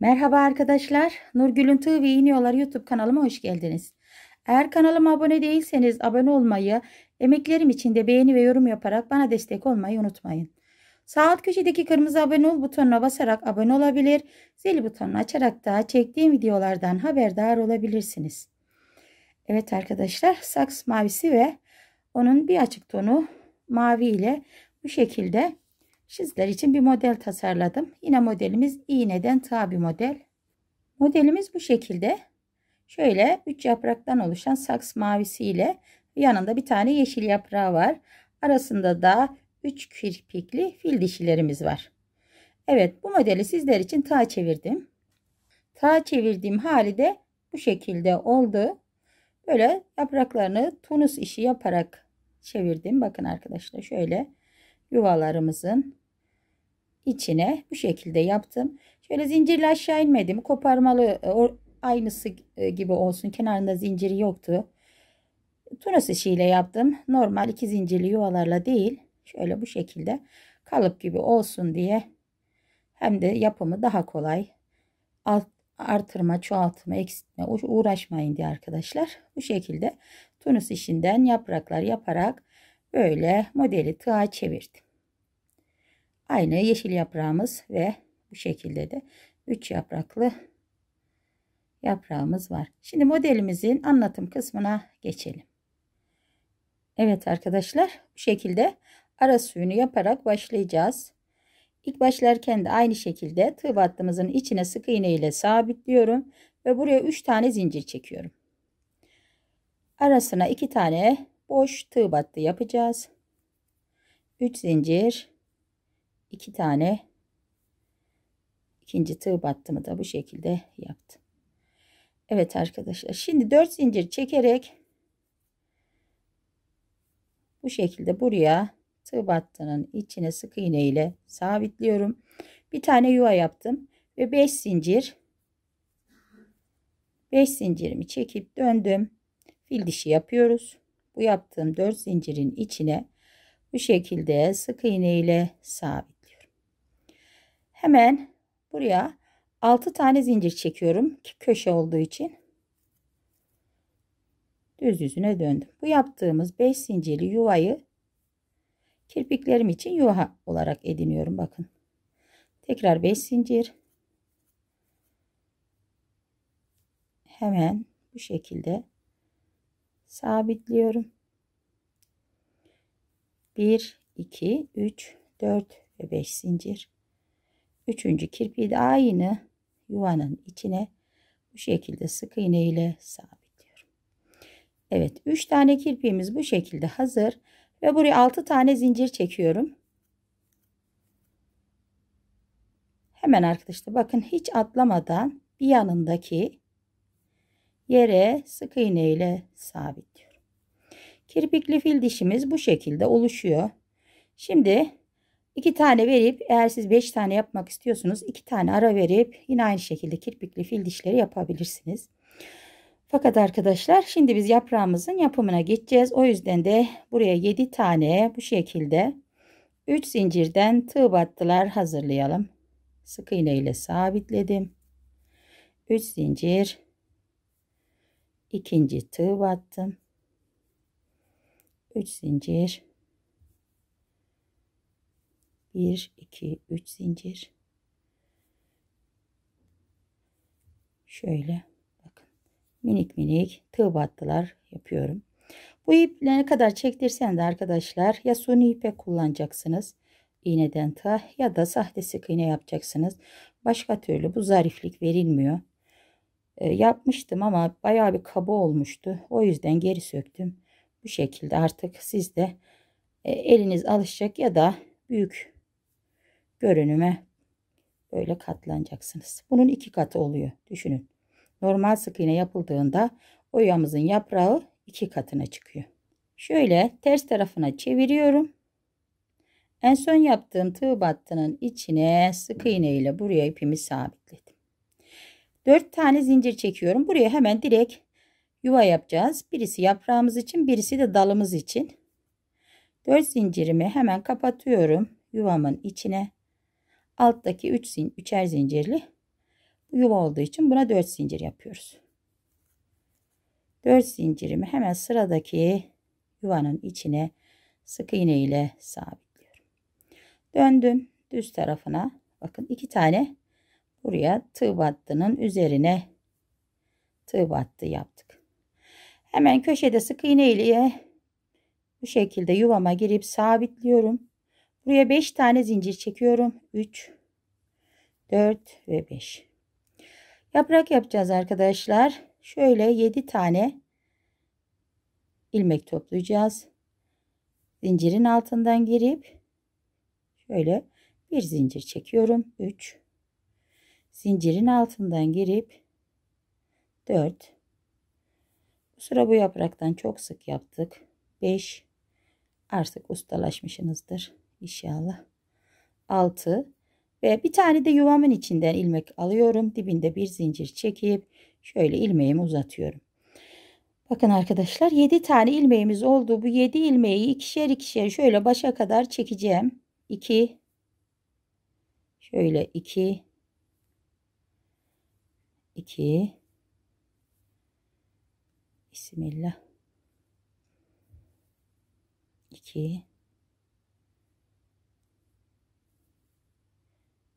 Merhaba arkadaşlar. Nurgül'ün Tığ ve YouTube kanalıma hoş geldiniz. Eğer kanalıma abone değilseniz abone olmayı, emeklerim için de beğeni ve yorum yaparak bana destek olmayı unutmayın. Sağ alt köşedeki kırmızı abone ol butonuna basarak abone olabilir, zil butonunu açarak da çektiğim videolardan haberdar olabilirsiniz. Evet arkadaşlar saks mavisi ve onun bir açık tonu mavi ile bu şekilde Sizler için bir model tasarladım. Yine modelimiz iğneden tabi model. Modelimiz bu şekilde. Şöyle 3 yapraktan oluşan saks mavisi ile yanında bir tane yeşil yaprağı var. Arasında da 3 kirpikli fil dişilerimiz var. Evet bu modeli sizler için tığ çevirdim. Tığ çevirdiğim hali de bu şekilde oldu. Böyle yapraklarını tunus işi yaparak çevirdim. Bakın arkadaşlar şöyle yuvalarımızın içine bu şekilde yaptım. Şöyle zincirle aşağı inmedim. Koparmalı e, aynısı e, gibi olsun. Kenarında zinciri yoktu. Tunus işiyle yaptım. Normal iki zincirli yuvalarla değil. Şöyle bu şekilde kalıp gibi olsun diye hem de yapımı daha kolay. Alt, artırma, çoğaltma, eksiltme uğraşmayın diye arkadaşlar. Bu şekilde tunus işinden yapraklar yaparak Böyle modeli tığa çevirdim. Aynı yeşil yaprağımız ve bu şekilde de 3 yapraklı yaprağımız var. Şimdi modelimizin anlatım kısmına geçelim. Evet arkadaşlar bu şekilde ara suyunu yaparak başlayacağız. İlk başlarken de aynı şekilde tığ battığımızın içine sık iğne ile sabitliyorum ve buraya 3 tane zincir çekiyorum. Arasına 2 tane boş tığ battı yapacağız. 3 zincir 2 tane ikinci tığ battımı da bu şekilde yaptım. Evet arkadaşlar şimdi 4 zincir çekerek bu şekilde buraya tığ battının içine sık iğne ile sabitliyorum. Bir tane yuva yaptım ve 5 zincir 5 zincirimi çekip döndüm. Fil dişi yapıyoruz. Bu yaptığım 4 zincirin içine bu şekilde sık iğne ile sabitliyorum. Hemen buraya 6 tane zincir çekiyorum ki köşe olduğu için düz yüzüne döndüm. Bu yaptığımız 5 zincirli yuvayı kirpiklerim için yuva olarak ediniyorum bakın. Tekrar 5 zincir. Hemen bu şekilde sabitliyorum. 1 2 3 4 ve 5 zincir. Üçüncü kirpiği de aynı yuvanın içine bu şekilde sık iğne ile sabitliyorum. Evet 3 tane kirpiğimiz bu şekilde hazır ve buraya 6 tane zincir çekiyorum. Hemen arkadaşlar bakın hiç atlamadan bir yanındaki yere sık iğne ile sabitliyorum. Kirpikli fil dişimiz bu şekilde oluşuyor. Şimdi iki tane verip eğer siz beş tane yapmak istiyorsunuz iki tane ara verip yine aynı şekilde kirpikli fil dişleri yapabilirsiniz. Fakat arkadaşlar şimdi biz yaprağımızın yapımına geçeceğiz. O yüzden de buraya 7 tane bu şekilde 3 zincirden tığ battılar hazırlayalım. Sık iğne ile sabitledim. 3 zincir ikinci tığ battım 3 zincir 1 2 3 zincir şöyle bakın minik minik tığ battılar yapıyorum bu iple ne kadar çektirsen de arkadaşlar ya suni ipe kullanacaksınız iğneden tığa ya da sahte sık iğne yapacaksınız başka türlü bu zariflik verilmiyor e, yapmıştım ama bayağı bir kaba olmuştu. O yüzden geri söktüm. Bu şekilde artık siz de e, eliniz alışacak ya da büyük görünüme böyle katlanacaksınız. Bunun iki katı oluyor. Düşünün. Normal sık iğne yapıldığında oyamızın yaprağı iki katına çıkıyor. Şöyle ters tarafına çeviriyorum. En son yaptığım tığ battının içine sık iğne ile buraya ipimi sabitledim. 4 tane zincir çekiyorum. Buraya hemen direkt yuva yapacağız. Birisi yaprağımız için birisi de dalımız için. 4 zincirimi hemen kapatıyorum yuvamın içine. Alttaki 3 zin, üçer zincirli yuva olduğu için buna 4 zincir yapıyoruz. 4 zincirimi hemen sıradaki yuvanın içine sık iğne ile sabitliyorum. Döndüm düz tarafına. Bakın iki tane Buraya tığ battının üzerine tığ battı yaptık. Hemen köşede sık iğne ile bu şekilde yuvama girip sabitliyorum. Buraya 5 tane zincir çekiyorum. 3 4 ve 5. Yaprak yapacağız arkadaşlar. Şöyle 7 tane ilmek toplayacağız. Zincirin altından girip şöyle bir zincir çekiyorum. 3 zincirin altından girip 4 bu sıra bu yapraktan çok sık yaptık 5 artık ustalaşmışsınızdır inşallah 6 ve bir tane de yuvamın içinden ilmek alıyorum dibinde bir zincir çekip şöyle ilmeğimi uzatıyorum Bakın arkadaşlar 7 tane ilmeğimiz oldu. Bu 7 ilmeği ikişer ikişer şöyle başa kadar çekeceğim. 2 şöyle 2 2 Bismillah 2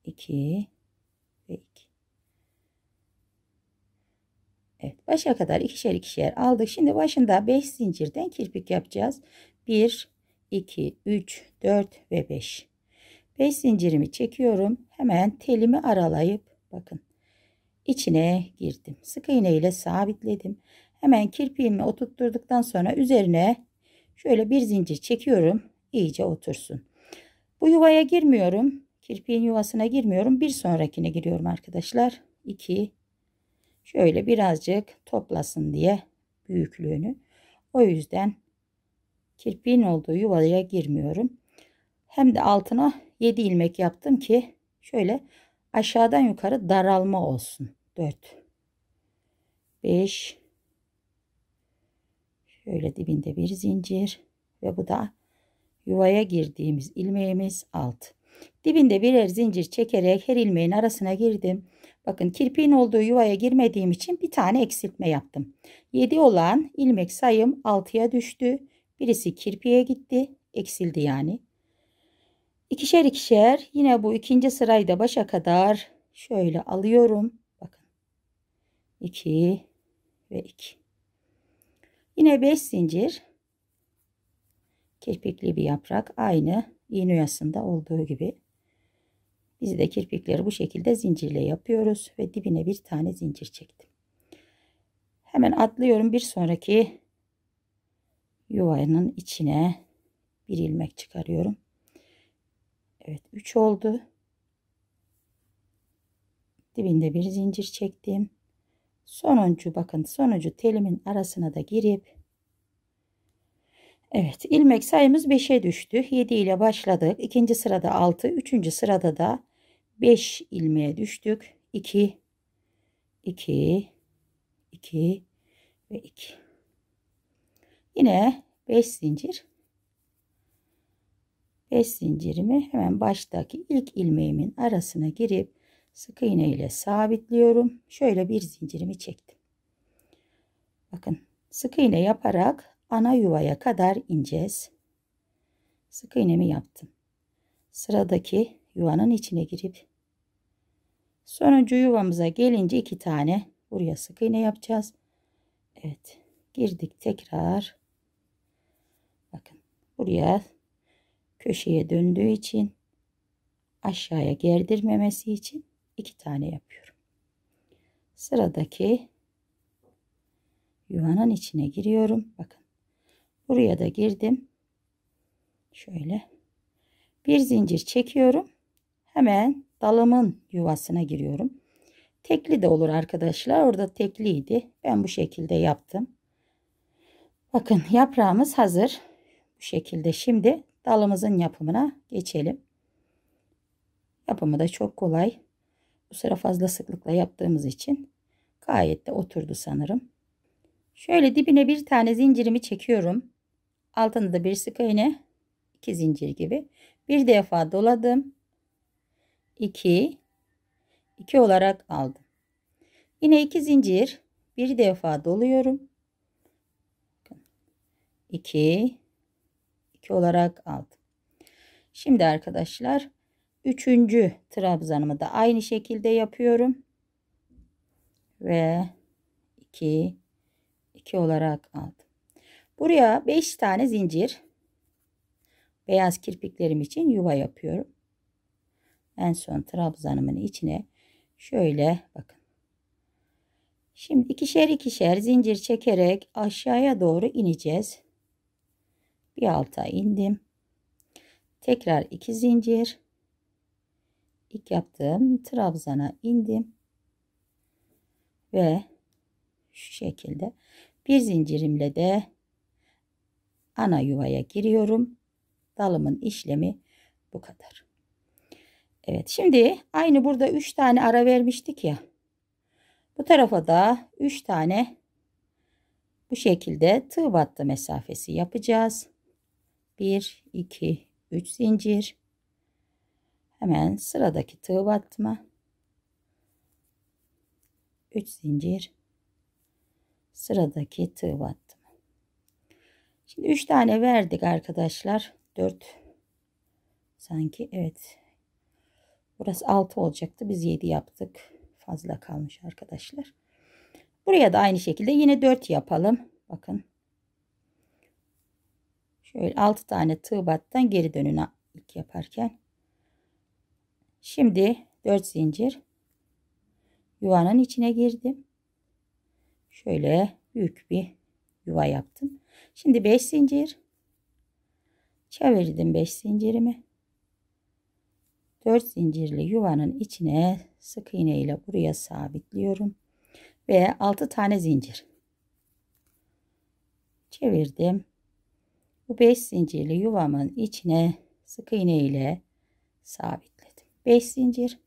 2 ve 2 Evet başa kadar ikişer ikişer aldık. Şimdi başında 5 zincirden kirpik yapacağız. 1 2 3 4 ve 5 5 zincirimi çekiyorum. Hemen telimi aralayıp bakın içine girdim. Sık iğne ile sabitledim. Hemen kirpiğimi oturtturduktan sonra üzerine şöyle bir zincir çekiyorum. İyice otursun. Bu yuvaya girmiyorum. Kirpiğin yuvasına girmiyorum. Bir sonrakine giriyorum arkadaşlar. 2 şöyle birazcık toplasın diye büyüklüğünü. O yüzden kirpiğin olduğu yuvaya girmiyorum. Hem de altına 7 ilmek yaptım ki şöyle aşağıdan yukarı daralma olsun. 4 5 şöyle dibinde bir zincir ve bu da yuvaya girdiğimiz ilmeğimiz 6 dibinde birer zincir çekerek her ilmeğin arasına girdim bakın kirpiğin olduğu yuvaya girmediğim için bir tane eksiltme yaptım 7 olan ilmek sayım 6'ya düştü birisi kirpiğe gitti eksildi yani ikişer ikişer yine bu ikinci sırayı da başa kadar şöyle alıyorum 2 ve 2 yine 5 zincir kirpikli bir yaprak aynı iğne uyasında olduğu gibi biz de kirpikleri bu şekilde zincirle yapıyoruz ve dibine bir tane zincir çektim hemen atlıyorum bir sonraki yuvanın içine bir ilmek çıkarıyorum Evet 3 oldu dibinde bir zincir çektim sonuncu bakın sonuncu telimin arasına da girip Evet ilmek sayımız 5'e düştü. 7 ile başladık. ikinci sırada 6. Üçüncü sırada da 5 ilmeğe düştük. 2 2 2 ve 2 yine 5 zincir 5 zincirimi hemen baştaki ilk ilmeğimin arasına girip sık iğne ile sabitliyorum. Şöyle bir zincirimi çektim. Bakın sık iğne yaparak ana yuvaya kadar ineceğiz. Sık iğnemi yaptım. Sıradaki yuvanın içine girip sonuncu yuvamıza gelince iki tane buraya sık iğne yapacağız. Evet girdik tekrar. Bakın buraya köşeye döndüğü için aşağıya gerdirmemesi için iki tane yapıyorum. Sıradaki yuvanın içine giriyorum. Bakın. Buraya da girdim. Şöyle bir zincir çekiyorum. Hemen dalımın yuvasına giriyorum. Tekli de olur arkadaşlar. Orada tekliydi. Ben bu şekilde yaptım. Bakın yaprağımız hazır. Bu şekilde şimdi dalımızın yapımına geçelim. Yapımı da çok kolay. Bu sıra fazla sıklıkla yaptığımız için gayet de oturdu sanırım. Şöyle dibine bir tane zincirimi çekiyorum. Altında da bir sık iğne. iki zincir gibi. Bir defa doladım. 2 2 olarak aldım. Yine iki zincir bir defa doluyorum. 2 2 olarak aldım. Şimdi arkadaşlar Üçüncü trabzanımı da aynı şekilde yapıyorum. Ve 2 2 olarak aldım. Buraya 5 tane zincir beyaz kirpiklerim için yuva yapıyorum. En son trabzanımın içine şöyle bakın. Şimdi ikişer ikişer zincir çekerek aşağıya doğru ineceğiz. Bir alta indim. Tekrar iki zincir ilk yaptığım trabzana indim ve şu şekilde bir zincirimle de ana yuvaya giriyorum dalımın işlemi bu kadar Evet şimdi aynı burada üç tane ara vermiştik ya bu tarafa da üç tane bu şekilde tığ battı mesafesi yapacağız 1 2 3 zincir Hemen sıradaki tığ batma, 3 zincir sıradaki tığ batma. Şimdi 3 tane verdik arkadaşlar. 4 sanki evet. Burası 6 olacaktı. Biz 7 yaptık. Fazla kalmış arkadaşlar. Buraya da aynı şekilde yine 4 yapalım. Bakın. Şöyle 6 tane tığ battan geri dönün ilk yaparken. Şimdi 4 zincir yuvanın içine girdim. Şöyle büyük bir yuva yaptım. Şimdi 5 zincir çevirdim 5 zincirimi. 4 zincirli yuvanın içine sık iğne ile buraya sabitliyorum ve 6 tane zincir çevirdim. Bu 5 zincirli yuvamın içine sık iğne ile sabit 5 zincir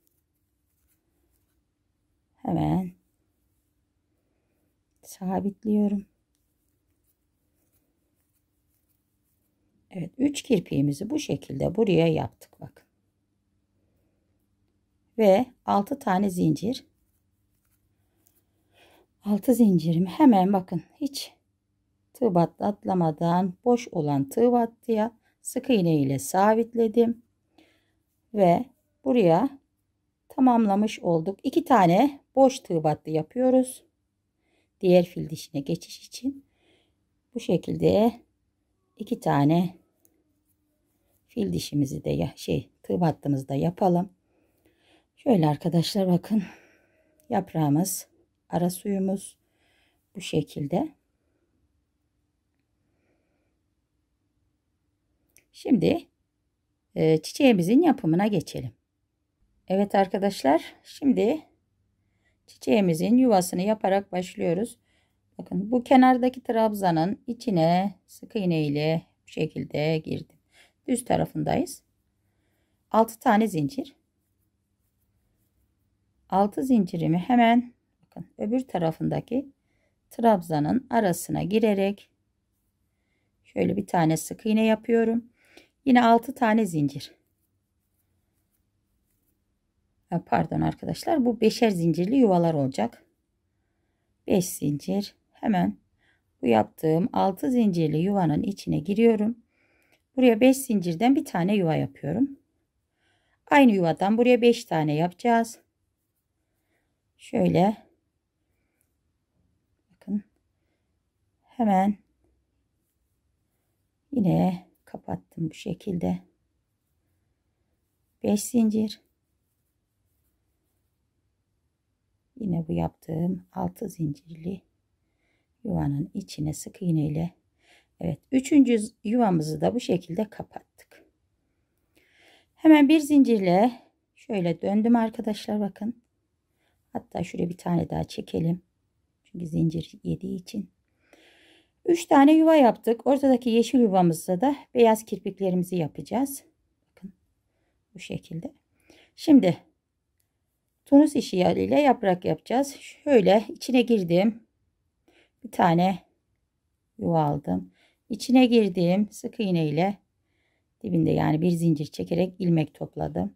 hemen sabitliyorum Evet 3 kirpiğimizi bu şekilde buraya yaptık bak. ve 6 tane zincir 6 zincirimi hemen bakın hiç tığ atlamadan boş olan tığ battıya sık iğne ile sabitledim ve buraya tamamlamış olduk. İki tane boş tığ battı yapıyoruz. Diğer fil dişine geçiş için bu şekilde iki tane fil dişimizi de ya, şey tığ battığımızı da yapalım. Şöyle arkadaşlar bakın yaprağımız ara suyumuz bu şekilde. Şimdi e, çiçeğimizin yapımına geçelim. Evet arkadaşlar şimdi çiçeğimizin yuvasını yaparak başlıyoruz. Bakın bu kenardaki trabzanın içine sık iğne ile bu şekilde girdim. Düz tarafındayız. 6 tane zincir. 6 zincirimi hemen bakın öbür tarafındaki trabzanın arasına girerek şöyle bir tane sık iğne yapıyorum. Yine 6 tane zincir pardon arkadaşlar bu beşer zincirli yuvalar olacak. 5 zincir hemen bu yaptığım 6 zincirli yuvanın içine giriyorum. Buraya 5 zincirden bir tane yuva yapıyorum. Aynı yuvadan buraya 5 tane yapacağız. Şöyle bakın hemen yine kapattım bu şekilde. 5 zincir Yine bu yaptığım 6 zincirli yuvanın içine sık iğne ile evet 3. yuvamızı da bu şekilde kapattık. Hemen bir zincirle şöyle döndüm arkadaşlar bakın. Hatta şuraya bir tane daha çekelim. Çünkü zincir yediği için. 3 tane yuva yaptık. Ortadaki yeşil yuvamızda da beyaz kirpiklerimizi yapacağız. Bakın bu şekilde. Şimdi Tunus işaretiyle yaprak yapacağız. Şöyle içine girdim. Bir tane yuva aldım. İçine girdim. Sık iğne ile dibinde yani bir zincir çekerek ilmek topladım.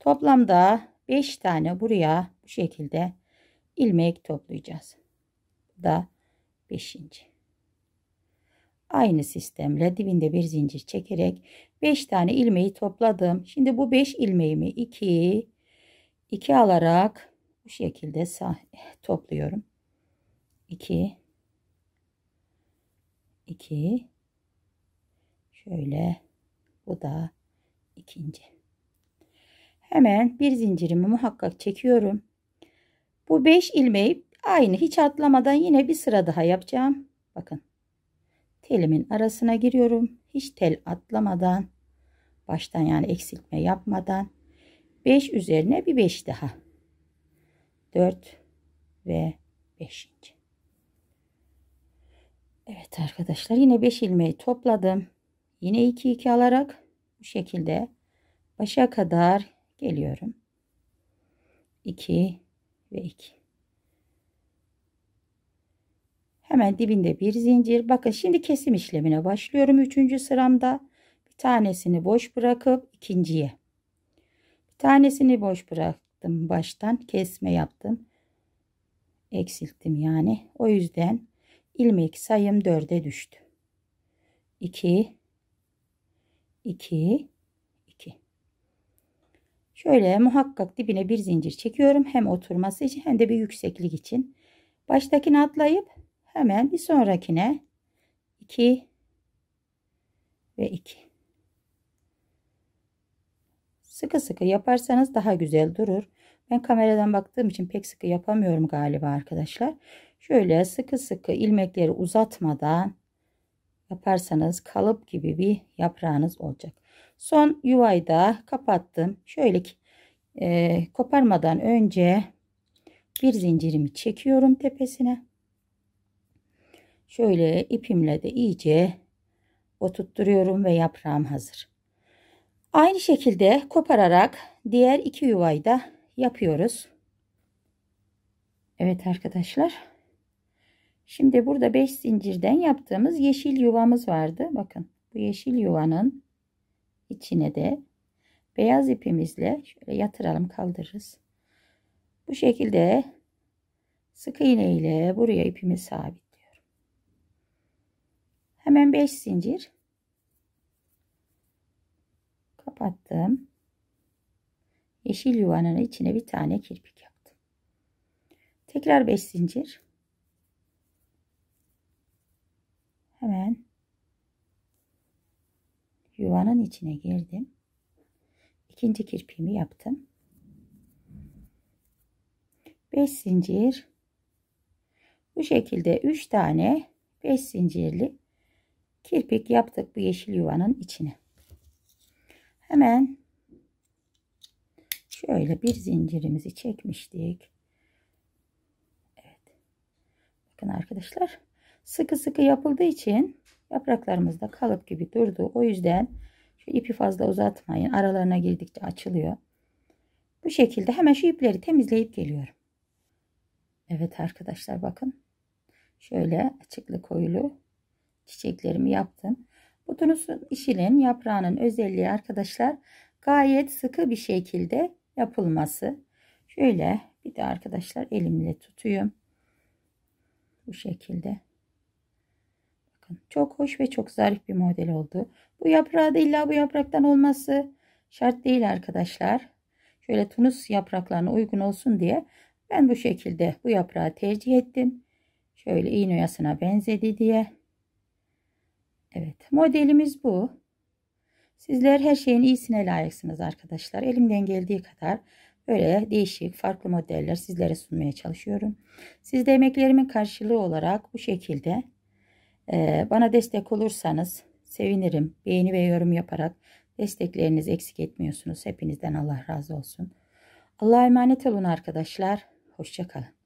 Toplamda 5 tane buraya bu şekilde ilmek toplayacağız. Bu da 5. Aynı sistemle dibinde bir zincir çekerek 5 tane ilmeği topladım. Şimdi bu 5 ilmeğimi 2 2 alarak bu şekilde topluyorum. 2 2 şöyle bu da ikinci. Hemen bir zincirimi muhakkak çekiyorum. Bu 5 ilmeği aynı hiç atlamadan yine bir sıra daha yapacağım. Bakın. Telimin arasına giriyorum. Hiç tel atlamadan baştan yani eksiltme yapmadan 5 üzerine bir 5 daha. 4 ve 5. Evet arkadaşlar yine 5 ilmeği topladım. Yine 2 2 alarak bu şekilde başa kadar geliyorum. 2 ve 2. Hemen dibinde bir zincir. Bakın şimdi kesim işlemine başlıyorum. Üçüncü sıramda bir tanesini boş bırakıp ikinciye. Tanesini boş bıraktım baştan. Kesme yaptım. Eksilttim yani. O yüzden ilmek sayım 4'e düştü. 2 2 2 Şöyle muhakkak dibine bir zincir çekiyorum. Hem oturması için hem de bir yükseklik için. Baştakini atlayıp hemen bir sonrakine 2 ve 2 Sıkı sıkı yaparsanız daha güzel durur. Ben kameradan baktığım için pek sıkı yapamıyorum galiba arkadaşlar. Şöyle sıkı sıkı ilmekleri uzatmadan yaparsanız kalıp gibi bir yaprağınız olacak. Son yuvayı da kapattım. Şöyle e, koparmadan önce bir zincirimi çekiyorum tepesine. Şöyle ipimle de iyice oturtturuyorum ve yaprağım hazır. Aynı şekilde kopararak diğer iki yuvayı da yapıyoruz. Evet arkadaşlar. Şimdi burada 5 zincirden yaptığımız yeşil yuvamız vardı. Bakın bu yeşil yuvanın içine de beyaz ipimizle şöyle yatıralım kaldırırız. Bu şekilde sık iğne ile buraya ipimi sabitliyorum. Hemen 5 zincir kapattım. Yeşil yuvanın içine bir tane kirpik yaptım. Tekrar 5 zincir. Hemen yuvanın içine girdim. İkinci kirpiğimi yaptım. 5 zincir. Bu şekilde 3 tane 5 zincirli kirpik yaptık bu yeşil yuvanın içine. Hemen şöyle bir zincirimizi çekmiştik. Evet. Bakın arkadaşlar sıkı sıkı yapıldığı için yapraklarımız da kalıp gibi durdu. O yüzden şu ipi fazla uzatmayın. Aralarına girdikçe açılıyor. Bu şekilde hemen şu ipleri temizleyip geliyorum. Evet arkadaşlar bakın. Şöyle açıklı koyulu çiçeklerimi yaptım. Otunusun işinin yaprağının özelliği arkadaşlar gayet sıkı bir şekilde yapılması. Şöyle bir de arkadaşlar elimle tutuyorum. Bu şekilde. Bakın çok hoş ve çok zarif bir model oldu. Bu yaprağı da illa bu yapraktan olması şart değil arkadaşlar. Şöyle tunus yapraklarına uygun olsun diye ben bu şekilde bu yaprağı tercih ettim. Şöyle iğne oyasına benzedi diye. Evet modelimiz bu. Sizler her şeyin iyisine layıksınız arkadaşlar. Elimden geldiği kadar böyle değişik farklı modeller sizlere sunmaya çalışıyorum. Siz de emeklerimin karşılığı olarak bu şekilde e, bana destek olursanız sevinirim. Beğeni ve yorum yaparak destekleriniz eksik etmiyorsunuz. Hepinizden Allah razı olsun. Allah'a emanet olun arkadaşlar. Hoşçakalın.